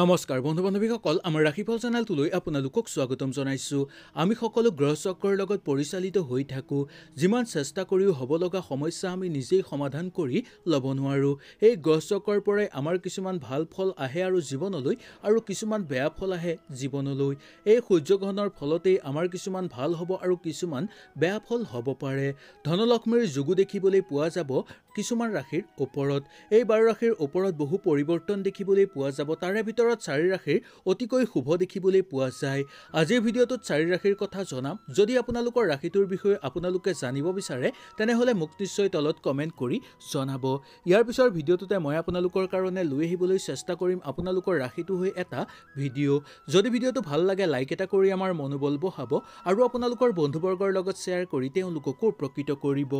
নমস্কাৰ বন্ধু বান্ধৱীসকল আমাৰ ৰাশিফল চেনেলটোলৈ আপোনালোকক স্বাগতম জনাইছোঁ আমি সকলো গ্ৰহচক্ৰৰ লগত পৰিচালিত হৈ থাকোঁ যিমান চেষ্টা কৰিও হ'ব লগা সমস্যা আমি নিজেই সমাধান কৰি ল'ব নোৱাৰোঁ এই গ্ৰহচক্ৰৰ পৰাই আমাৰ কিছুমান ভাল ফল আহে আৰু জীৱনলৈ আৰু কিছুমান বেয়া ফল আহে জীৱনলৈ এই সূৰ্যগ্ৰহণৰ ফলতেই আমাৰ কিছুমান ভাল হ'ব আৰু কিছুমান বেয়া ফল হ'ব পাৰে ধনলক্ষ্মীৰ যোগো দেখিবলৈ পোৱা যাব কিছুমান ৰাশিৰ ওপৰত এই বাৰু ৰাশিৰ ওপৰত বহু পৰিৱৰ্তন দেখিবলৈ পোৱা যাব তাৰে ভিতৰত ভিতৰত চাৰি ৰাশিৰ অতিকৈ শুভ দেখিবলৈ পোৱা যায় আজিৰ ভিডিঅ'টোত চাৰি ৰাখিৰ কথা জনাম যদি আপোনালোকৰ ৰাখিটোৰ বিষয়ে আপোনালোকে জানিব বিচাৰে তেনেহ'লে মোক নিশ্চয় তলত কমেণ্ট কৰি জনাব ইয়াৰ পিছৰ ভিডিঅ'টোতে মই আপোনালোকৰ কাৰণে লৈ আহিবলৈ চেষ্টা কৰিম আপোনালোকৰ ৰাশিটো হৈ এটা ভিডিঅ' যদি ভিডিঅ'টো ভাল লাগে লাইক এটা কৰি আমাৰ মনোবল বহাব আৰু আপোনালোকৰ বন্ধুবৰ্গৰ লগত শ্বেয়াৰ কৰি তেওঁলোককো উপকৃত কৰিব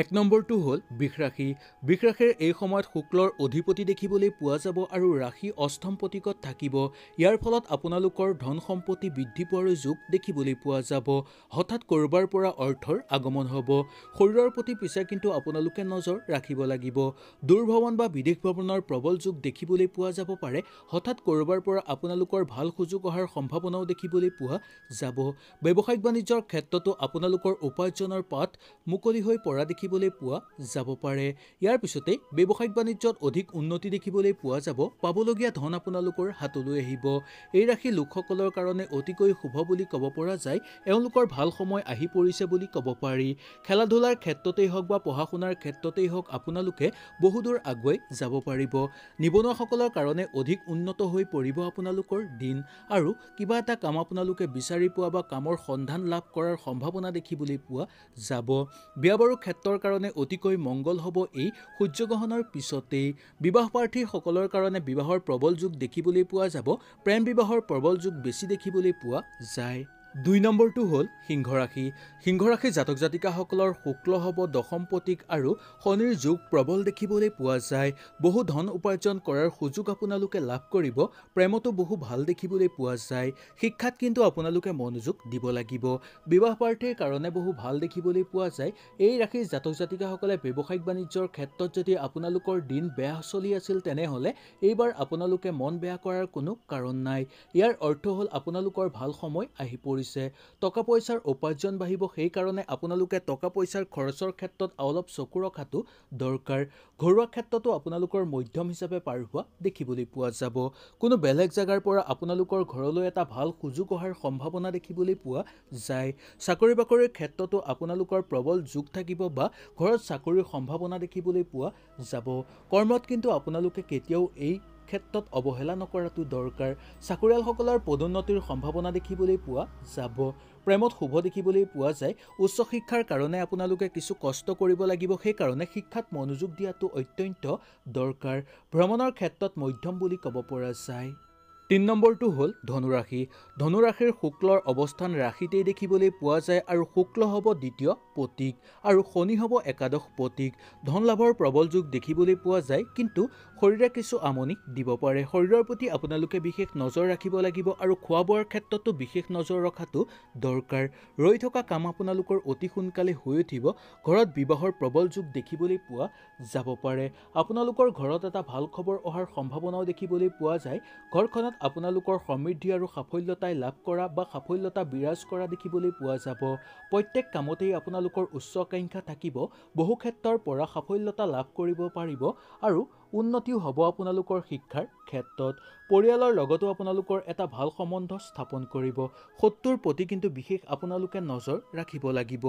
এক নম্বৰটো হ'ল বিষ ৰাশি বিষ ৰাশিৰ এই সময়ত শুক্লৰ অধিপতি দেখিবলৈ পোৱা যাব আৰু ৰাশি অষ্টম প্ৰতীকত থাকিব ইয়াৰ ফলত আপোনালোকৰ ধন সম্পত্তি বৃদ্ধি পোৱাৰো যোগ দেখিবলৈ পোৱা যাব হঠাৎ ক'ৰবাৰ পৰা অৰ্থৰ আগমন হ'ব শৰীৰৰ প্ৰতি পিছে কিন্তু আপোনালোকে নজৰ ৰাখিব লাগিব দূৰ ভ্ৰমণ বা বিদেশ ভ্ৰমণৰ প্ৰবল যোগ দেখিবলৈ পোৱা যাব পাৰে হঠাৎ ক'ৰবাৰ পৰা আপোনালোকৰ ভাল সুযোগ অহাৰ সম্ভাৱনাও দেখিবলৈ পোৱা যাব ব্যৱসায়িক বাণিজ্যৰ ক্ষেত্ৰতো আপোনালোকৰ উপাৰ্জনৰ পাঠ মুকলি হৈ পৰা দেখিবলৈ পোৱা যাব পাৰে ইয়াৰ পিছতে ব্যৱসায়িক বাণিজ্যত অধিক উন্নতি দেখিবলৈ পোৱা যাব পাবলগীয়া ধন আপোনালোকৰ হাতলৈ আহিব এই ৰাশি লোকসকলৰ কাৰণে অতিকৈ শুভ বুলি ক'ব পৰা যায় এওঁলোকৰ ভাল সময় আহি পৰিছে বুলি ক'ব পাৰি খেলা ধূলাৰ ক্ষেত্ৰতেই হওক বা পঢ়া শুনাৰ ক্ষেত্ৰতেই হওক আপোনালোকে বহুদূৰ আগুৱাই যাব পাৰিব নিবনুৱাসকলৰ কাৰণে অধিক উন্নত হৈ পৰিব আপোনালোকৰ দিন আৰু কিবা এটা কাম আপোনালোকে বিচাৰি পোৱা বা কামৰ সন্ধান লাভ কৰাৰ সম্ভাৱনা দেখিবলৈ পোৱা যাব বিয়া বাৰু ক্ষেত্ৰত ভক্তৰ কাৰণে অতিকৈ মংগল হ'ব এই সূৰ্যগ্ৰহণৰ পিছতেই বিবাহ প্ৰাৰ্থীসকলৰ কাৰণে বিবাহৰ প্ৰবল যুগ দেখিবলৈ পোৱা যাব প্ৰেম বিবাহৰ প্ৰবল যুগ বেছি দেখিবলৈ পোৱা যায় দুই নম্বৰটো হ'ল সিংহ ৰাশি সিংহ ৰাশি জাতক জাতিকাসকলৰ শুক্ল হ'ব দশম প্ৰতীক আৰু শনিৰ যোগ প্ৰবল দেখিবলৈ পোৱা যায় বহু ধন উপাৰ্জন কৰাৰ সুযোগ আপোনালোকে লাভ কৰিব প্ৰেমতো বহু ভাল দেখিবলৈ পোৱা যায় শিক্ষাত কিন্তু আপোনালোকে মনোযোগ দিব লাগিব বিবাহ প্ৰাৰ্থীৰ কাৰণে বহু ভাল দেখিবলৈ পোৱা যায় এই ৰাশিৰ জাতক জাতিকাসকলে ব্যৱসায়িক বাণিজ্যৰ ক্ষেত্ৰত যদি আপোনালোকৰ দিন বেয়া চলি আছিল তেনেহ'লে এইবাৰ আপোনালোকে মন বেয়া কৰাৰ কোনো কাৰণ নাই ইয়াৰ অৰ্থ হ'ল আপোনালোকৰ ভাল সময় আহি পৰিছে হৈছে টকা পইচাৰ উপাৰ্জন বাঢ়িব সেইকাৰণে আপোনালোকে টকা পইচাৰ খৰচৰ ক্ষেত্ৰত অলপ চকু ৰখাটো দৰকাৰ ঘৰুৱা ক্ষেত্ৰতো আপোনালোকৰ মধ্যম হিচাপে পাৰ হোৱা দেখিবলৈ পোৱা যাব কোনো বেলেগ জেগাৰ পৰা আপোনালোকৰ ঘৰলৈ এটা ভাল সুযোগ অহাৰ সম্ভাৱনা দেখিবলৈ পোৱা যায় চাকৰি বাকৰিৰ ক্ষেত্ৰতো আপোনালোকৰ প্ৰবল যোগ থাকিব বা ঘৰত চাকৰিৰ সম্ভাৱনা দেখিবলৈ পোৱা যাব কৰ্মত কিন্তু আপোনালোকে কেতিয়াও এই ক্ষেত্ৰত অৱহেলা নকৰাটো দৰকাৰ চাকৰিয়ালসকলৰ পদোন্নতিৰ সম্ভাৱনা দেখিবলৈ পোৱা যাব প্ৰেমত শুভ দেখিবলৈ পোৱা যায় উচ্চ শিক্ষাৰ কাৰণে আপোনালোকে কিছু কষ্ট কৰিব লাগিব সেইকাৰণে শিক্ষাত মনোযোগ দিয়াটো অত্যন্ত দৰকাৰ ভ্ৰমণৰ ক্ষেত্ৰত মধ্যম বুলি ক'ব পৰা যায় তিন নম্বৰটো হ'ল ধনুৰাশি ধনুৰাশিৰ শুক্লৰ অৱস্থান ৰাশিতেই দেখিবলৈ পোৱা যায় আৰু শুক্ল হ'ব দ্বিতীয় প্ৰতীক আৰু শনি হ'ব একাদশ প্ৰতীক ধন লাভৰ প্ৰবল যুগ দেখিবলৈ পোৱা যায় কিন্তু শৰীৰে কিছু আমনি দিব পাৰে শৰীৰৰ প্ৰতি আপোনালোকে বিশেষ নজৰ ৰাখিব লাগিব আৰু খোৱা বোৱাৰ ক্ষেত্ৰতো বিশেষ নজৰ ৰখাটো দৰকাৰ ৰৈ থকা কাম আপোনালোকৰ অতি সোনকালে হৈ উঠিব ঘৰত বিবাহৰ প্ৰবল যোগ দেখিবলৈ পোৱা যাব পাৰে আপোনালোকৰ ঘৰত এটা ভাল খবৰ অহাৰ সম্ভাৱনাও দেখিবলৈ পোৱা যায় ঘৰখনত আপোনালোকৰ সমৃদ্ধি আৰু সাফল্যতাই লাভ কৰা বা সাফল্যতা বিৰাজ কৰা দেখিবলৈ পোৱা যাব প্ৰত্যেক কামতেই আপোনালোকৰ উচ্চ আকাংক্ষা থাকিব বহু ক্ষেত্ৰৰ পৰা সাফল্যতা লাভ কৰিব পাৰিব আৰু উন্নতিও হ'ব আপোনালোকৰ শিক্ষাৰ ক্ষেত্ৰত পৰিয়ালৰ লগতো আপোনালোকৰ এটা ভাল সম্বন্ধ স্থাপন কৰিব সত্তুৰ প্ৰতি কিন্তু বিশেষ আপোনালোকে নজৰ ৰাখিব লাগিব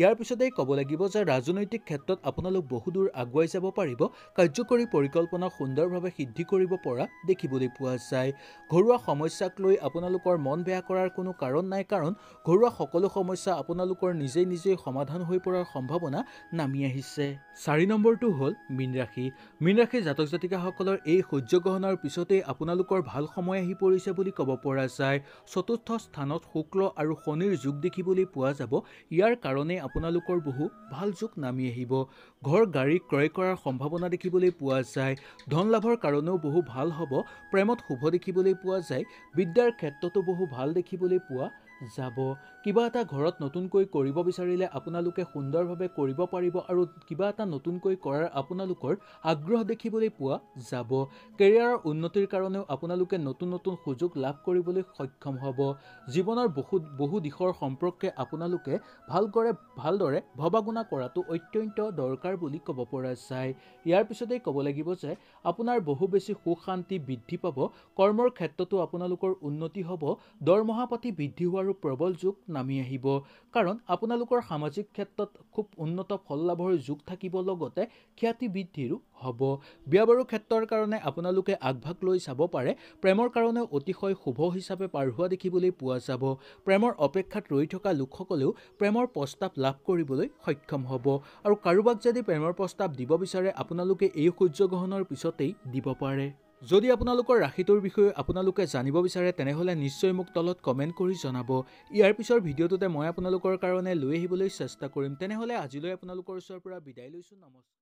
ইয়াৰ পিছতেই ক'ব লাগিব যে ৰাজনৈতিক ক্ষেত্ৰত আপোনালোক বহু দূৰ আগুৱাই যাব পাৰিব কাৰ্যকৰী পৰিকল্পনা সুন্দৰভাৱে সিদ্ধি কৰিব পৰা দেখিবলৈ পোৱা যায় ঘৰুৱা সমস্যাক লৈ আপোনালোকৰ মন বেয়া কৰাৰ কোনো কাৰণ নাই কাৰণ ঘৰুৱা সকলো সমস্যা আপোনালোকৰ নিজেই নিজেই সমাধান হৈ পৰাৰ সম্ভাৱনা নামি আহিছে চাৰি নম্বৰটো হ'ল মীনৰাশি মীনৰাশি জাতক জাতিকাসকলৰ এই সূৰ্য গ্ৰহণৰ পিছতে আপোনালোকৰ ভাল সময় আহি পৰিছে বুলি ক'ব পৰা যায় চতুৰ্থ স্থানত শুক্ল আৰু শনিৰ যোগ দেখিবলৈ পোৱা যাব ইয়াৰ কাৰণে আপোনালোকৰ বহু ভাল যোগ নামি আহিব ঘৰ গাড়ী ক্ৰয় কৰাৰ সম্ভাৱনা দেখিবলৈ পোৱা যায় ধন লাভৰ কাৰণেও বহু ভাল হ'ব প্ৰেমত শুভ দেখিবলৈ পোৱা যায় বিদ্যাৰ ক্ষেত্ৰতো বহু ভাল দেখিবলৈ পোৱা যাব কিবা এটা ঘৰত নতুনকৈ কৰিব বিচাৰিলে আপোনালোকে সুন্দৰভাৱে কৰিব পাৰিব আৰু কিবা এটা নতুনকৈ কৰাৰ আপোনালোকৰ আগ্ৰহ দেখিবলৈ পোৱা যাব কেৰিয়াৰৰ উন্নতিৰ কাৰণেও আপোনালোকে নতুন নতুন সুযোগ লাভ কৰিবলৈ সক্ষম হ'ব জীৱনৰ বহু বহু দিশৰ সম্পৰ্কে আপোনালোকে ভালকৰে ভালদৰে ভবা গুণা কৰাটো অত্যন্ত দৰকাৰ বুলি ক'ব পৰা যায় ইয়াৰ পিছতেই ক'ব লাগিব যে আপোনাৰ বহু বেছি সুখ শান্তি বৃদ্ধি পাব কৰ্মৰ ক্ষেত্ৰতো আপোনালোকৰ উন্নতি হ'ব দৰমহা পাতি বৃদ্ধি হোৱাৰো আৰু প্ৰবল যুগ নামি আহিব কাৰণ আপোনালোকৰ সামাজিক ক্ষেত্ৰত খুব উন্নত ফল লাভৰ যুগ থাকিব লগতে খ্যাতি বৃদ্ধিৰো হ'ব বিয়া বাৰু ক্ষেত্ৰৰ কাৰণে আপোনালোকে আগভাগ লৈ চাব পাৰে প্ৰেমৰ কাৰণেও অতিশয় শুভ হিচাপে পাৰ হোৱা দেখিবলৈ পোৱা যাব প্ৰেমৰ অপেক্ষাত ৰৈ থকা লোকসকলেও প্ৰেমৰ প্ৰস্তাৱ লাভ কৰিবলৈ সক্ষম হ'ব আৰু কাৰোবাক যদি প্ৰেমৰ প্ৰস্তাৱ দিব বিচাৰে আপোনালোকে এই সূৰ্যগ্ৰহণৰ পিছতেই দিব পাৰে যদি আপোনালোকৰ ৰাশিটোৰ বিষয়ে আপোনালোকে জানিব বিচাৰে তেনেহ'লে নিশ্চয় মোক তলত কমেণ্ট কৰি জনাব ইয়াৰ পিছৰ ভিডিঅ'টোতে মই আপোনালোকৰ কাৰণে লৈ আহিবলৈ চেষ্টা কৰিম তেনেহ'লে আজিলৈ আপোনালোকৰ ওচৰৰ পৰা বিদায় লৈছোঁ নমস্কাৰ